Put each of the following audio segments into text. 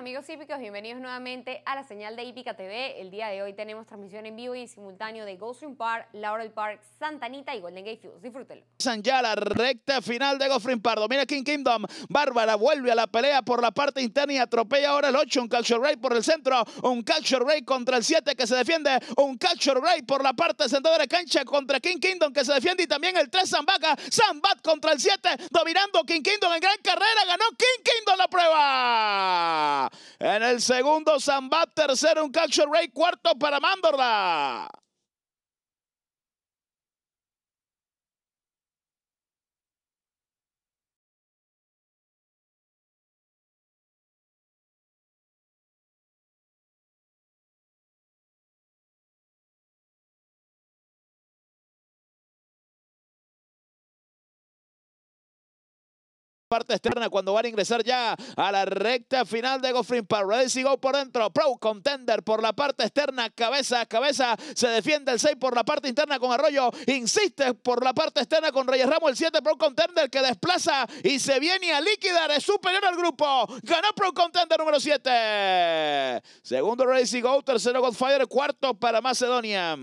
amigos hípicos, bienvenidos nuevamente a la señal de Hípica TV. El día de hoy tenemos transmisión en vivo y simultáneo de Ring Park, Laurel Park, Santa Anita y Golden Gate Fields. Disfrútenlo. Ya la recta final de Gulfstream Park. Domina King Kingdom. Bárbara vuelve a la pelea por la parte interna y atropella ahora el 8. Un Culture Ray por el centro. Un Culture Ray contra el 7 que se defiende. Un Culture Ray por la parte central de la cancha contra King Kingdom que se defiende y también el 3 Zambaca. Zambat contra el 7. Dominando King Kingdom en gran carrera. Ganó King Kingdom la prueba. En el segundo, Zambat. Tercero, un calcio rey, Cuarto para Mandorla. parte externa cuando van a ingresar ya a la recta final de Goffrin Park. Ready go por dentro. Pro contender por la parte externa. Cabeza a cabeza. Se defiende el 6 por la parte interna con Arroyo. Insiste por la parte externa con Reyes Ramos. El 7 Pro contender que desplaza y se viene a liquidar. Es superior al grupo. Ganó Pro contender número 7. Segundo Ready go. Tercero Godfire. Cuarto para Macedonia.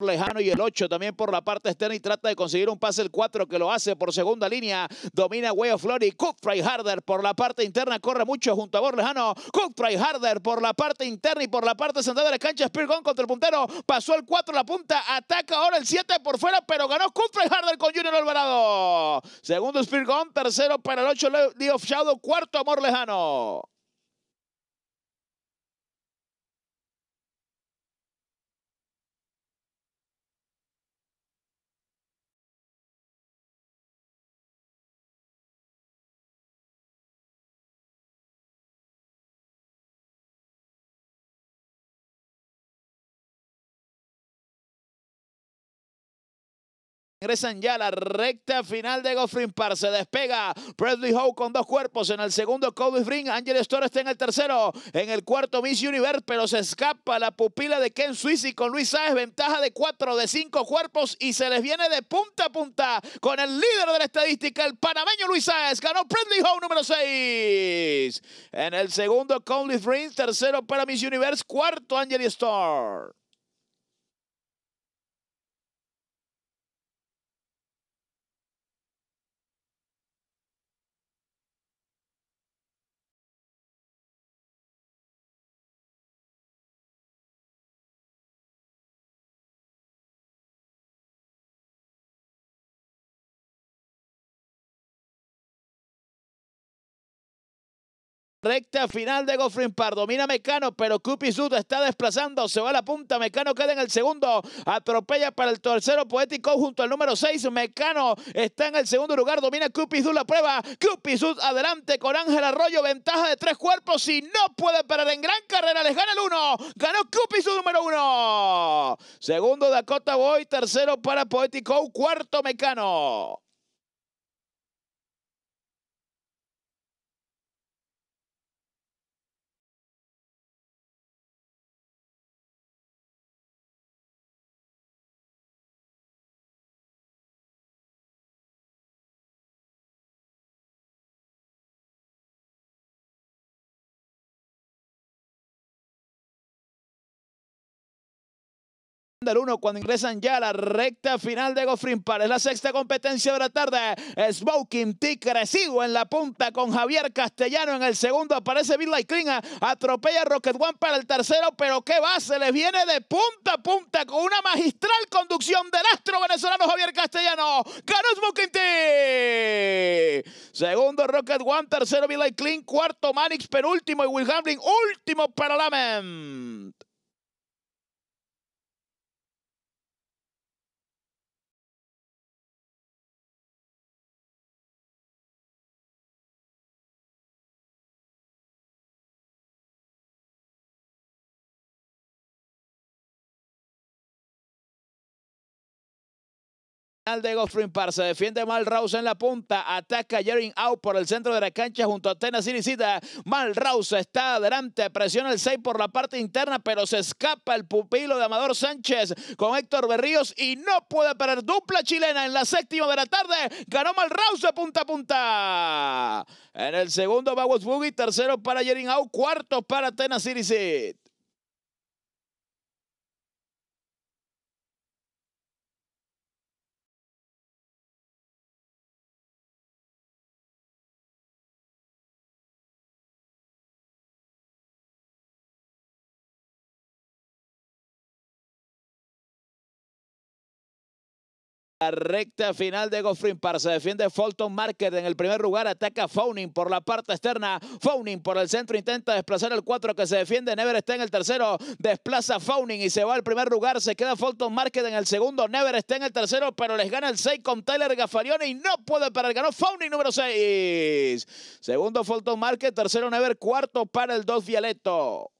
Lejano y el 8 también por la parte externa y trata de conseguir un pase el 4 que lo hace por segunda línea. Domina Way of Glory. Cookfry Harder por la parte interna. Corre mucho junto a Borlejano. Cookfry Harder por la parte interna y por la parte central de la cancha. Speargon contra el puntero. Pasó el 4 la punta. Ataca ahora el 7 por fuera, pero ganó Cookfry Harder con Junior Alvarado. Segundo Spirgón, Tercero para el 8 Leo of Cuarto Amor Lejano. Ingresan ya la recta final de Goffrin Park. Se despega Bradley Howe con dos cuerpos. En el segundo, Cody Fring, Angel Store está en el tercero. En el cuarto, Miss Universe. Pero se escapa la pupila de Ken Suisi con Luis Sáez. Ventaja de cuatro, de cinco cuerpos. Y se les viene de punta a punta con el líder de la estadística, el panameño Luis Sáez. Ganó Bradley Howe número seis, En el segundo, Cody Fring, Tercero para Miss Universe. Cuarto, Angel Store. Recta final de Goffrin Par. Domina Mecano, pero Sud está desplazando. Se va a la punta. Mecano queda en el segundo. Atropella para el tercero. Poético junto al número 6. Mecano está en el segundo lugar. Domina Sud la prueba. Sud adelante con Ángel Arroyo. Ventaja de tres cuerpos. Y no puede parar en gran carrera. Les gana el uno. Ganó Sud número uno. Segundo Dakota Boy. Tercero para Poético. Cuarto Mecano. 1 cuando ingresan ya a la recta final de Gofrin Par. Es la sexta competencia de la tarde. Smoking T crecido en la punta con Javier Castellano en el segundo. Aparece Bill Clean, atropella Rocket One para el tercero, pero qué va, se le viene de punta a punta con una magistral conducción del astro venezolano Javier Castellano. Ganó Smoking T. Segundo Rocket One, tercero Bill Clean, cuarto Manix, penúltimo y Will Hamlin, último para Lament. de Goffrin Park. Se defiende Malraus en la punta. Ataca Jerry Out por el centro de la cancha junto a Tena Siricita. Malraus está adelante. Presiona el 6 por la parte interna, pero se escapa el pupilo de Amador Sánchez con Héctor Berríos y no puede perder dupla chilena en la séptima de la tarde. Ganó Malraus a punta a punta. En el segundo, bagos Buggy, Tercero para Jerry Out. Cuarto para Tena Siricita. La recta final de Goffrin Impar, Se defiende Fulton Market en el primer lugar. Ataca Fauning por la parte externa. Fauning por el centro intenta desplazar el 4 que se defiende. Never está en el tercero. Desplaza Fauning y se va al primer lugar. Se queda Fulton Market en el segundo. Never está en el tercero, pero les gana el 6 con Tyler Gaffarione y no puede parar. Ganó Fauning número 6. Segundo Fulton Market. Tercero Never. Cuarto para el 2 Violeto.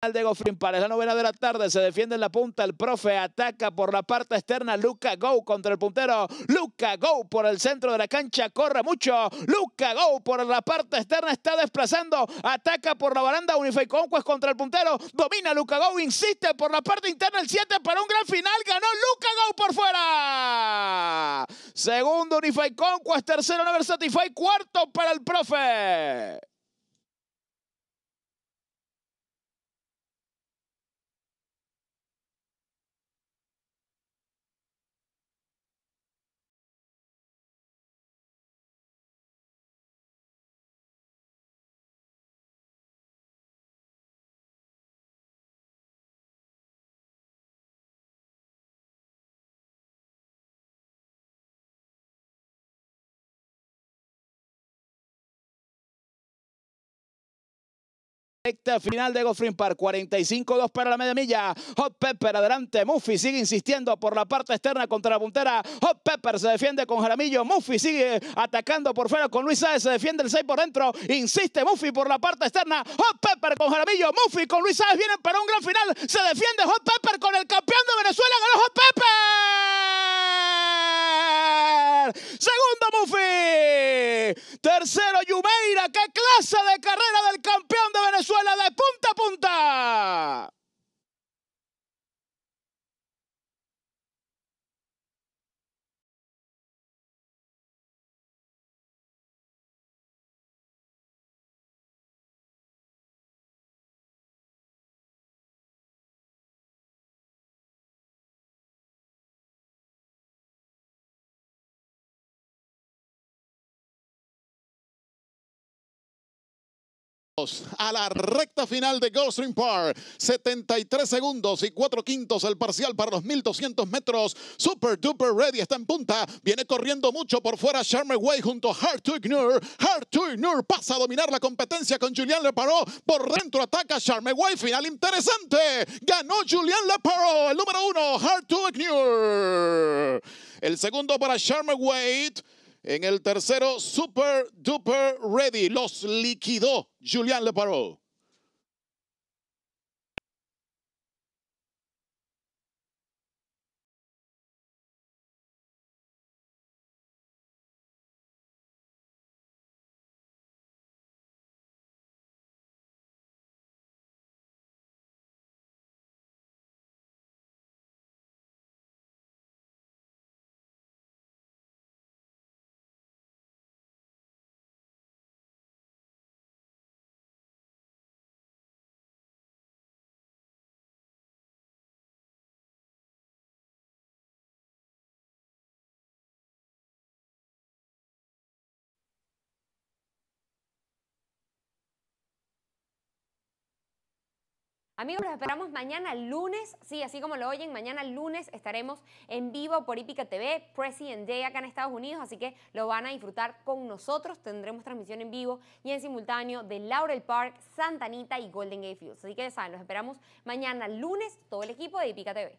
de Gofrin para la novena de la tarde, se defiende en la punta, el profe ataca por la parte externa, Luca Go contra el puntero, Luca Go por el centro de la cancha, corre mucho, Luca Go por la parte externa, está desplazando, ataca por la baranda, Unify Conquest contra el puntero, domina Luca Go, insiste por la parte interna, el 7 para un gran final, ganó Luca Go por fuera, segundo Unify Conquest, tercero Never Satisfy, cuarto para el profe. Este final de Goffrin Park, 45-2 para la media milla. Hot Pepper adelante, Muffy sigue insistiendo por la parte externa contra la puntera. Hot Pepper se defiende con Jaramillo, Muffy sigue atacando por fuera con Luis Sáez, se defiende el 6 por dentro, insiste Muffy por la parte externa. Hot Pepper con Jaramillo, Muffy con Luis Sáez vienen para un gran final. Se defiende Hot Pepper con el campeón de Venezuela, ganó Hot Pepper. ¡Segundo, Mufi. Tercero Yumeira. ¡Qué clase de carrera del campeón de Venezuela de punta! a la recta final de Goldstream Park. 73 segundos y 4 quintos el parcial para los 1200 metros. Super Duper Ready está en punta. Viene corriendo mucho por fuera Charmer Way junto a Hard to Ignore. Hard to Ignore pasa a dominar la competencia con Julian Leparó. Por dentro ataca Charme Way. Final interesante. Ganó Julian Leparó. El número uno, Hard to Ignore. El segundo para Charmer Wade. En el tercero, Super Duper Ready, los liquidó Julian Leparo. Amigos, los esperamos mañana lunes. Sí, así como lo oyen, mañana lunes estaremos en vivo por Ipica TV, President Day acá en Estados Unidos, así que lo van a disfrutar con nosotros. Tendremos transmisión en vivo y en simultáneo de Laurel Park, Santa Anita y Golden Gate Fields. Así que ya saben, los esperamos mañana lunes, todo el equipo de Ipica TV.